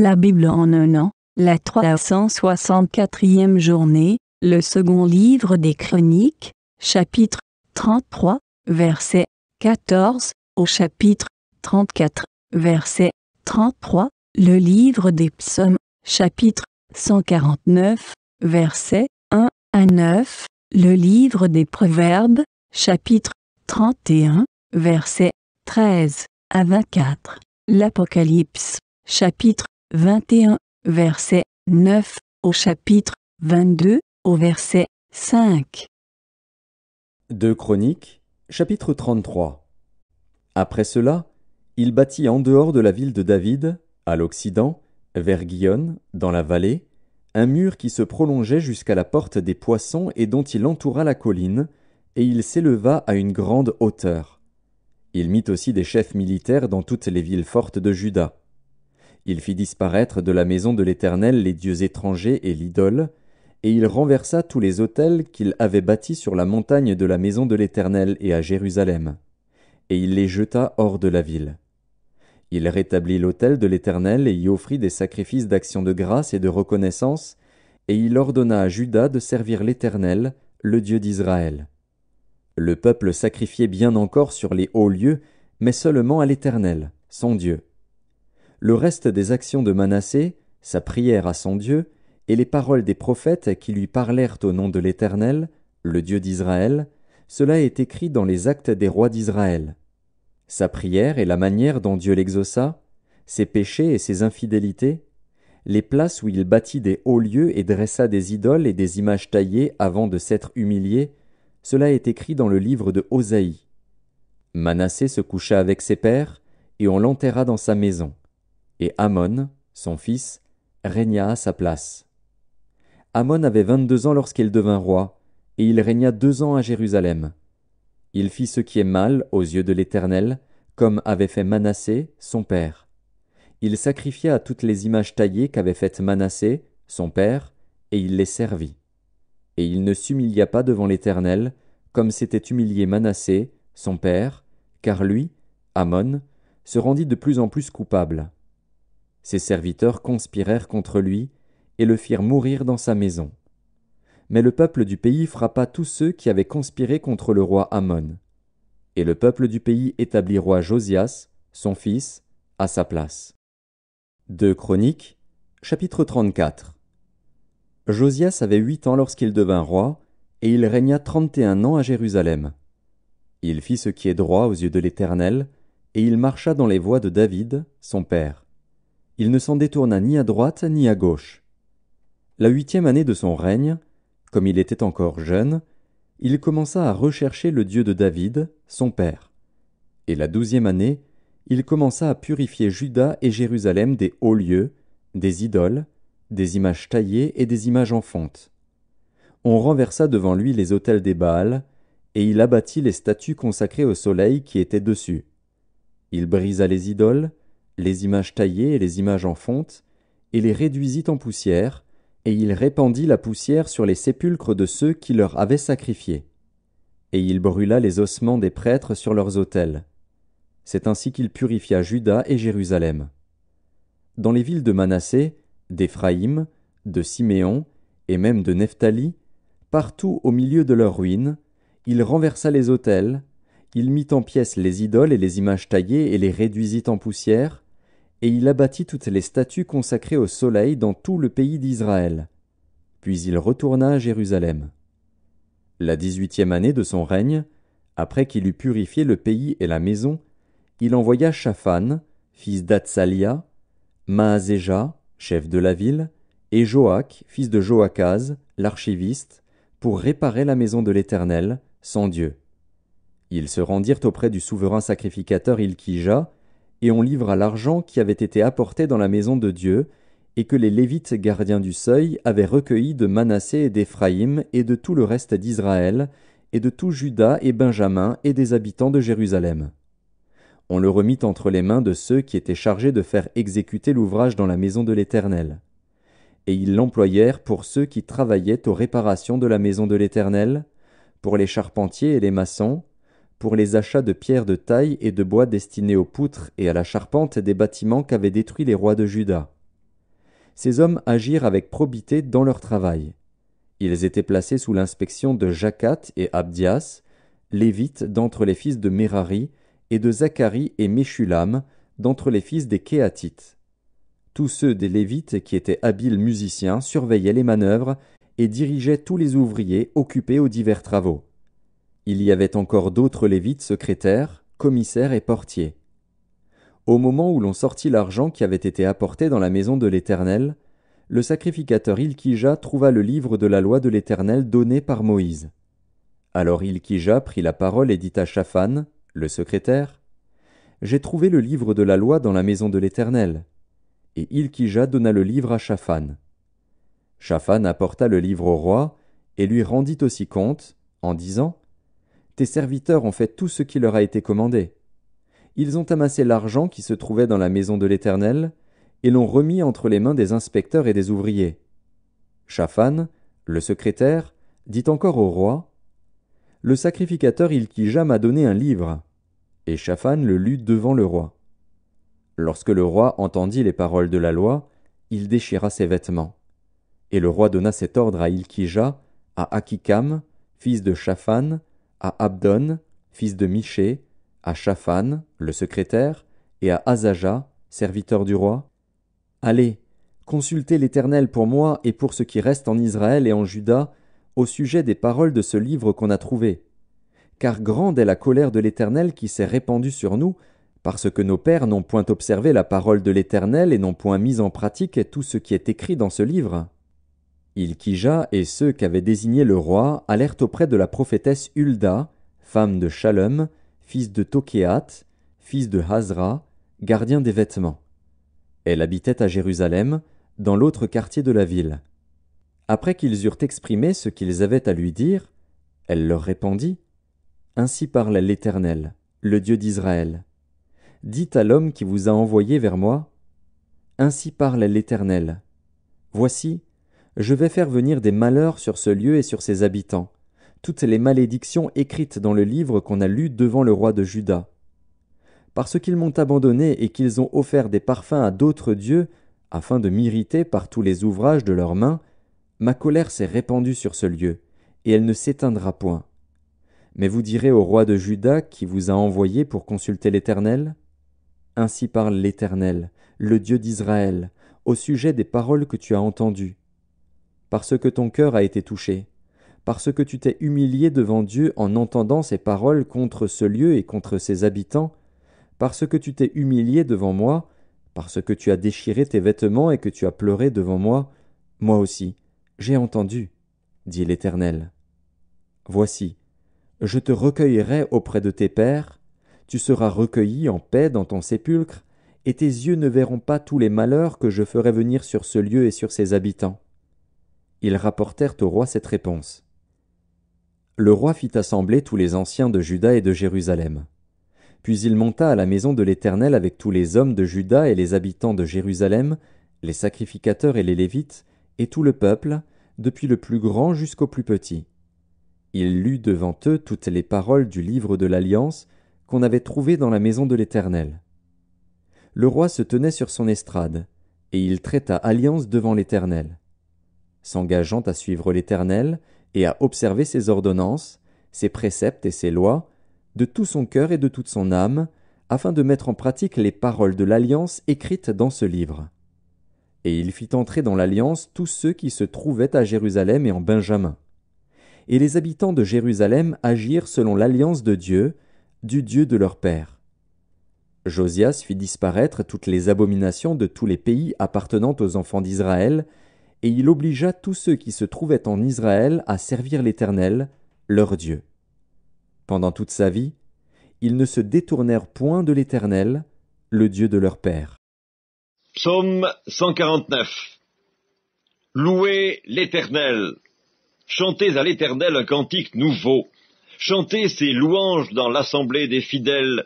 La Bible en un an, la 364e journée, le second livre des Chroniques, chapitre 33, verset 14, au chapitre 34, verset 33, le livre des Psaumes, chapitre 149, verset 1 à 9, le livre des Proverbes, chapitre 31, verset 13 à 24, l'Apocalypse, chapitre 21, verset 9, au chapitre 22, au verset 5. 2 Chroniques, chapitre 33. Après cela, il bâtit en dehors de la ville de David, à l'occident, vers Guion, dans la vallée, un mur qui se prolongeait jusqu'à la porte des poissons et dont il entoura la colline, et il s'éleva à une grande hauteur. Il mit aussi des chefs militaires dans toutes les villes fortes de Juda. Il fit disparaître de la maison de l'Éternel les dieux étrangers et l'idole, et il renversa tous les autels qu'il avait bâtis sur la montagne de la maison de l'Éternel et à Jérusalem, et il les jeta hors de la ville. Il rétablit l'autel de l'Éternel et y offrit des sacrifices d'action de grâce et de reconnaissance, et il ordonna à Judas de servir l'Éternel, le Dieu d'Israël. Le peuple sacrifiait bien encore sur les hauts lieux, mais seulement à l'Éternel, son Dieu le reste des actions de Manassé, sa prière à son Dieu, et les paroles des prophètes qui lui parlèrent au nom de l'Éternel, le Dieu d'Israël, cela est écrit dans les actes des rois d'Israël. Sa prière et la manière dont Dieu l'exauça, ses péchés et ses infidélités, les places où il bâtit des hauts lieux et dressa des idoles et des images taillées avant de s'être humilié, cela est écrit dans le livre de Osaïe. Manassé se coucha avec ses pères, et on l'enterra dans sa maison et Amon, son fils, régna à sa place. Amon avait vingt-deux ans lorsqu'il devint roi, et il régna deux ans à Jérusalem. Il fit ce qui est mal aux yeux de l'Éternel, comme avait fait Manassé, son père. Il sacrifia à toutes les images taillées qu'avait faites Manassé, son père, et il les servit. Et il ne s'humilia pas devant l'Éternel, comme s'était humilié Manassé, son père, car lui, Amon, se rendit de plus en plus coupable. Ses serviteurs conspirèrent contre lui et le firent mourir dans sa maison. Mais le peuple du pays frappa tous ceux qui avaient conspiré contre le roi Amon. Et le peuple du pays établit roi Josias, son fils, à sa place. 2 Chroniques, chapitre 34 Josias avait huit ans lorsqu'il devint roi, et il régna trente et un ans à Jérusalem. Il fit ce qui est droit aux yeux de l'Éternel, et il marcha dans les voies de David, son père il ne s'en détourna ni à droite ni à gauche. La huitième année de son règne, comme il était encore jeune, il commença à rechercher le Dieu de David, son père. Et la douzième année, il commença à purifier Juda et Jérusalem des hauts lieux, des idoles, des images taillées et des images en fonte. On renversa devant lui les autels des Baals, et il abattit les statues consacrées au soleil qui étaient dessus. Il brisa les idoles, les images taillées et les images en fonte, et les réduisit en poussière, et il répandit la poussière sur les sépulcres de ceux qui leur avaient sacrifié. Et il brûla les ossements des prêtres sur leurs autels. C'est ainsi qu'il purifia Juda et Jérusalem. Dans les villes de Manassé, d'Éphraïm, de Siméon, et même de Nephtali, partout au milieu de leurs ruines, il renversa les autels, il mit en pièces les idoles et les images taillées et les réduisit en poussière, et il abattit toutes les statues consacrées au soleil dans tout le pays d'Israël. Puis il retourna à Jérusalem. La dix-huitième année de son règne, après qu'il eut purifié le pays et la maison, il envoya Shaphan, fils d'Atsalia, Maazéja, chef de la ville, et Joach, fils de Joachaz, l'archiviste, pour réparer la maison de l'Éternel, son Dieu. Ils se rendirent auprès du souverain sacrificateur Ilkija, et on livra l'argent qui avait été apporté dans la maison de Dieu, et que les Lévites gardiens du seuil avaient recueilli de Manassé et d'Éphraïm et de tout le reste d'Israël, et de tout Judas et Benjamin et des habitants de Jérusalem. On le remit entre les mains de ceux qui étaient chargés de faire exécuter l'ouvrage dans la maison de l'Éternel. Et ils l'employèrent pour ceux qui travaillaient aux réparations de la maison de l'Éternel, pour les charpentiers et les maçons, pour les achats de pierres de taille et de bois destinés aux poutres et à la charpente des bâtiments qu'avaient détruits les rois de Juda. Ces hommes agirent avec probité dans leur travail. Ils étaient placés sous l'inspection de Jacat et Abdias, lévites d'entre les fils de Merari, et de Zacharie et Meshulam, d'entre les fils des Kéatites. Tous ceux des Lévites qui étaient habiles musiciens surveillaient les manœuvres et dirigeaient tous les ouvriers occupés aux divers travaux. Il y avait encore d'autres lévites secrétaires, commissaires et portiers. Au moment où l'on sortit l'argent qui avait été apporté dans la maison de l'Éternel, le sacrificateur Ilkija trouva le livre de la loi de l'Éternel donné par Moïse. Alors Ilkija prit la parole et dit à Shaphan, le secrétaire, J'ai trouvé le livre de la loi dans la maison de l'Éternel. Et Ilkija donna le livre à Shaphan. Shaphan apporta le livre au roi et lui rendit aussi compte, en disant, tes serviteurs ont fait tout ce qui leur a été commandé. Ils ont amassé l'argent qui se trouvait dans la maison de l'Éternel, et l'ont remis entre les mains des inspecteurs et des ouvriers. Chafan, le secrétaire, dit encore au roi Le sacrificateur Ilkija m'a donné un livre. Et Chafan le lut devant le roi. Lorsque le roi entendit les paroles de la loi, il déchira ses vêtements. Et le roi donna cet ordre à Ilkija, à Akikam, fils de Chafan, à Abdon, fils de Miché, à Shaphan, le secrétaire, et à Azaja, serviteur du roi Allez, consultez l'Éternel pour moi et pour ce qui reste en Israël et en Juda au sujet des paroles de ce livre qu'on a trouvé. Car grande est la colère de l'Éternel qui s'est répandue sur nous, parce que nos pères n'ont point observé la parole de l'Éternel et n'ont point mis en pratique tout ce qui est écrit dans ce livre. Ilkija et ceux qu'avait désignés le roi allèrent auprès de la prophétesse Hulda, femme de Shalom, fils de Tokéat, fils de Hazra, gardien des vêtements. Elle habitait à Jérusalem, dans l'autre quartier de la ville. Après qu'ils eurent exprimé ce qu'ils avaient à lui dire, elle leur répondit Ainsi parle l'Éternel, le Dieu d'Israël. Dites à l'homme qui vous a envoyé vers moi Ainsi parle l'Éternel. Voici, je vais faire venir des malheurs sur ce lieu et sur ses habitants, toutes les malédictions écrites dans le livre qu'on a lu devant le roi de Juda. Parce qu'ils m'ont abandonné et qu'ils ont offert des parfums à d'autres dieux, afin de m'irriter par tous les ouvrages de leurs mains, ma colère s'est répandue sur ce lieu, et elle ne s'éteindra point. Mais vous direz au roi de Juda qui vous a envoyé pour consulter l'Éternel Ainsi parle l'Éternel, le Dieu d'Israël, au sujet des paroles que tu as entendues parce que ton cœur a été touché, parce que tu t'es humilié devant Dieu en entendant ses paroles contre ce lieu et contre ses habitants, parce que tu t'es humilié devant moi, parce que tu as déchiré tes vêtements et que tu as pleuré devant moi, moi aussi, j'ai entendu, dit l'Éternel. Voici, je te recueillerai auprès de tes pères, tu seras recueilli en paix dans ton sépulcre, et tes yeux ne verront pas tous les malheurs que je ferai venir sur ce lieu et sur ses habitants. Ils rapportèrent au roi cette réponse. Le roi fit assembler tous les anciens de Juda et de Jérusalem. Puis il monta à la maison de l'Éternel avec tous les hommes de Juda et les habitants de Jérusalem, les sacrificateurs et les Lévites, et tout le peuple, depuis le plus grand jusqu'au plus petit. Il lut devant eux toutes les paroles du livre de l'Alliance qu'on avait trouvé dans la maison de l'Éternel. Le roi se tenait sur son estrade, et il traita alliance devant l'Éternel s'engageant à suivre l'Éternel et à observer ses ordonnances, ses préceptes et ses lois, de tout son cœur et de toute son âme, afin de mettre en pratique les paroles de l'alliance écrites dans ce livre. Et il fit entrer dans l'alliance tous ceux qui se trouvaient à Jérusalem et en Benjamin. Et les habitants de Jérusalem agirent selon l'alliance de Dieu, du Dieu de leur père. Josias fit disparaître toutes les abominations de tous les pays appartenant aux enfants d'Israël, et il obligea tous ceux qui se trouvaient en Israël à servir l'Éternel, leur Dieu. Pendant toute sa vie, ils ne se détournèrent point de l'Éternel, le Dieu de leur Père. Psaume 149 Louez l'Éternel. Chantez à l'Éternel un cantique nouveau. Chantez ses louanges dans l'assemblée des fidèles.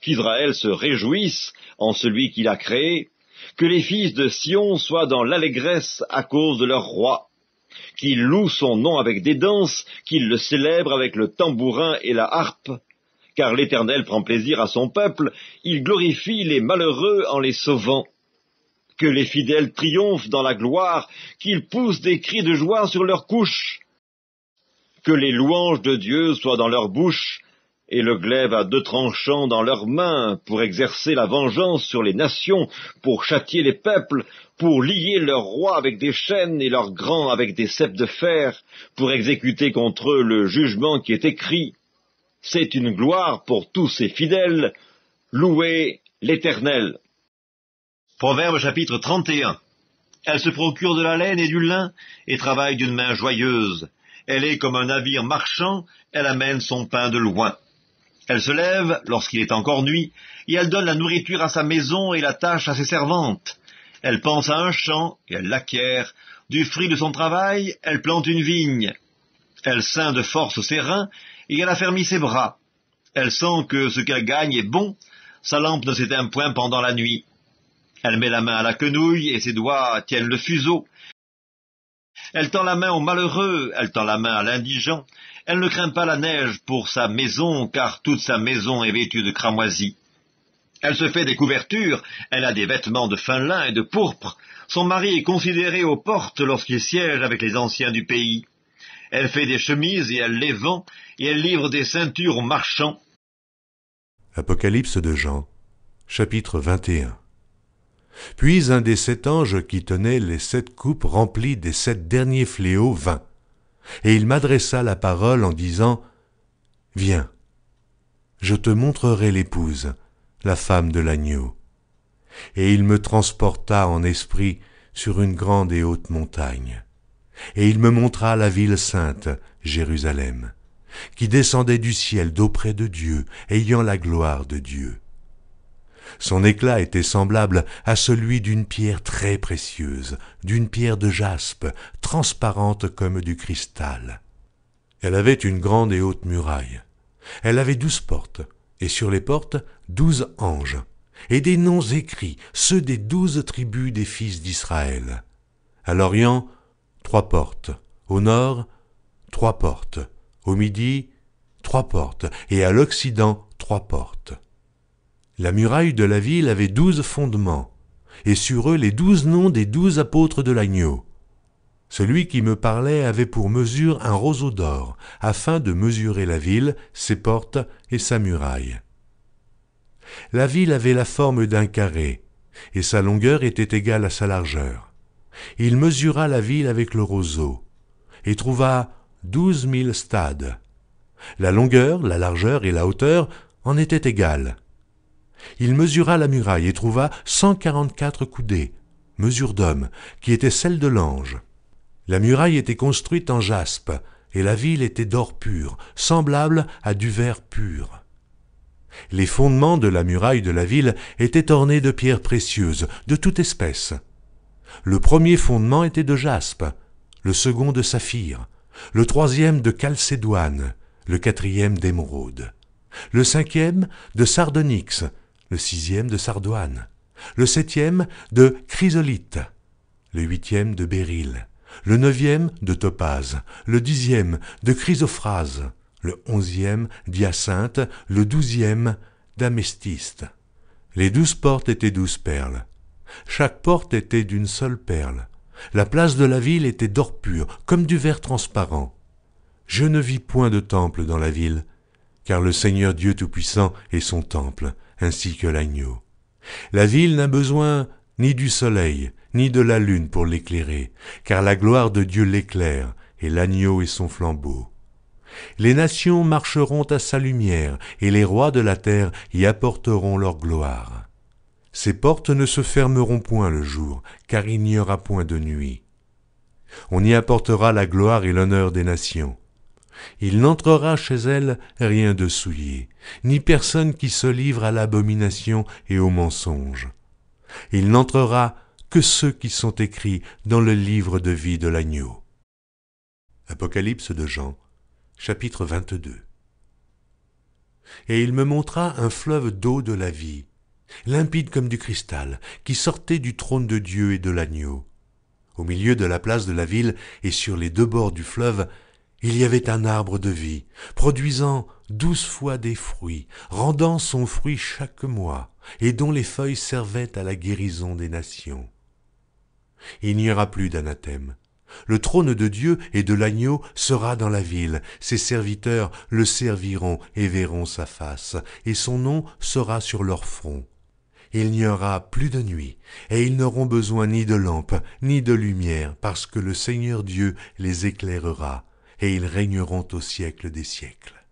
Qu'Israël se réjouisse en celui qu'il a créé. Que les fils de Sion soient dans l'allégresse à cause de leur roi, qu'ils louent son nom avec des danses, qu'ils le célèbrent avec le tambourin et la harpe, car l'Éternel prend plaisir à son peuple, il glorifie les malheureux en les sauvant. Que les fidèles triomphent dans la gloire, qu'ils poussent des cris de joie sur leurs couches. Que les louanges de Dieu soient dans leurs bouches et le glaive à deux tranchants dans leurs mains pour exercer la vengeance sur les nations, pour châtier les peuples, pour lier leurs rois avec des chaînes et leurs grands avec des ceps de fer, pour exécuter contre eux le jugement qui est écrit. C'est une gloire pour tous ses fidèles. Louez l'Éternel. Proverbe chapitre 31 Elle se procure de la laine et du lin et travaille d'une main joyeuse. Elle est comme un navire marchand, elle amène son pain de loin. Elle se lève lorsqu'il est encore nuit, et elle donne la nourriture à sa maison et la tâche à ses servantes. Elle pense à un champ, et elle l'acquiert. Du fruit de son travail, elle plante une vigne. Elle ceint de force ses reins, et elle affermit ses bras. Elle sent que ce qu'elle gagne est bon, sa lampe ne s'éteint point pendant la nuit. Elle met la main à la quenouille, et ses doigts tiennent le fuseau. Elle tend la main aux malheureux, elle tend la main à l'indigent. Elle ne craint pas la neige pour sa maison, car toute sa maison est vêtue de cramoisie. Elle se fait des couvertures, elle a des vêtements de fin lin et de pourpre. Son mari est considéré aux portes lorsqu'il siège avec les anciens du pays. Elle fait des chemises et elle les vend, et elle livre des ceintures aux marchands. Apocalypse de Jean, chapitre 21 puis un des sept anges qui tenait les sept coupes remplies des sept derniers fléaux vint, et il m'adressa la parole en disant Viens, je te montrerai l'épouse, la femme de l'agneau. Et il me transporta en esprit sur une grande et haute montagne. Et il me montra la ville sainte, Jérusalem, qui descendait du ciel d'auprès de Dieu, ayant la gloire de Dieu. Son éclat était semblable à celui d'une pierre très précieuse, d'une pierre de jaspe, transparente comme du cristal. Elle avait une grande et haute muraille. Elle avait douze portes, et sur les portes douze anges, et des noms écrits, ceux des douze tribus des fils d'Israël. À l'Orient, trois portes, au nord, trois portes, au midi, trois portes, et à l'Occident, trois portes. La muraille de la ville avait douze fondements, et sur eux les douze noms des douze apôtres de l'agneau. Celui qui me parlait avait pour mesure un roseau d'or, afin de mesurer la ville, ses portes et sa muraille. La ville avait la forme d'un carré, et sa longueur était égale à sa largeur. Il mesura la ville avec le roseau, et trouva douze mille stades. La longueur, la largeur et la hauteur en étaient égales. Il mesura la muraille et trouva cent quarante-quatre coudées, mesure d'homme, qui était celle de l'ange. La muraille était construite en jaspe, et la ville était d'or pur, semblable à du verre pur. Les fondements de la muraille de la ville étaient ornés de pierres précieuses, de toute espèce. Le premier fondement était de jaspe, le second de saphir, le troisième de calcédoine, le quatrième d'émeraude, le cinquième de sardonyx, le sixième de Sardoine, le septième de Chrysolite, le huitième de Béryl, le neuvième de topaze, le dixième de Chrysophrase, le onzième d'Hyacinthe, le douzième d'Amestiste. Les douze portes étaient douze perles. Chaque porte était d'une seule perle. La place de la ville était d'or pur, comme du verre transparent. Je ne vis point de temple dans la ville, car le Seigneur Dieu Tout-Puissant est son temple, ainsi que l'agneau. La ville n'a besoin ni du soleil, ni de la lune pour l'éclairer, car la gloire de Dieu l'éclaire, et l'agneau est son flambeau. Les nations marcheront à sa lumière, et les rois de la terre y apporteront leur gloire. Ses portes ne se fermeront point le jour, car il n'y aura point de nuit. On y apportera la gloire et l'honneur des nations. Il n'entrera chez elle rien de souillé, ni personne qui se livre à l'abomination et au mensonge. Il n'entrera que ceux qui sont écrits dans le livre de vie de l'agneau. Apocalypse de Jean, chapitre 22. Et il me montra un fleuve d'eau de la vie, limpide comme du cristal, qui sortait du trône de Dieu et de l'agneau. Au milieu de la place de la ville et sur les deux bords du fleuve, il y avait un arbre de vie, produisant douze fois des fruits, rendant son fruit chaque mois, et dont les feuilles servaient à la guérison des nations. Il n'y aura plus d'anathème. Le trône de Dieu et de l'agneau sera dans la ville, ses serviteurs le serviront et verront sa face, et son nom sera sur leur front. Il n'y aura plus de nuit, et ils n'auront besoin ni de lampe, ni de lumière, parce que le Seigneur Dieu les éclairera, et ils régneront au siècle des siècles.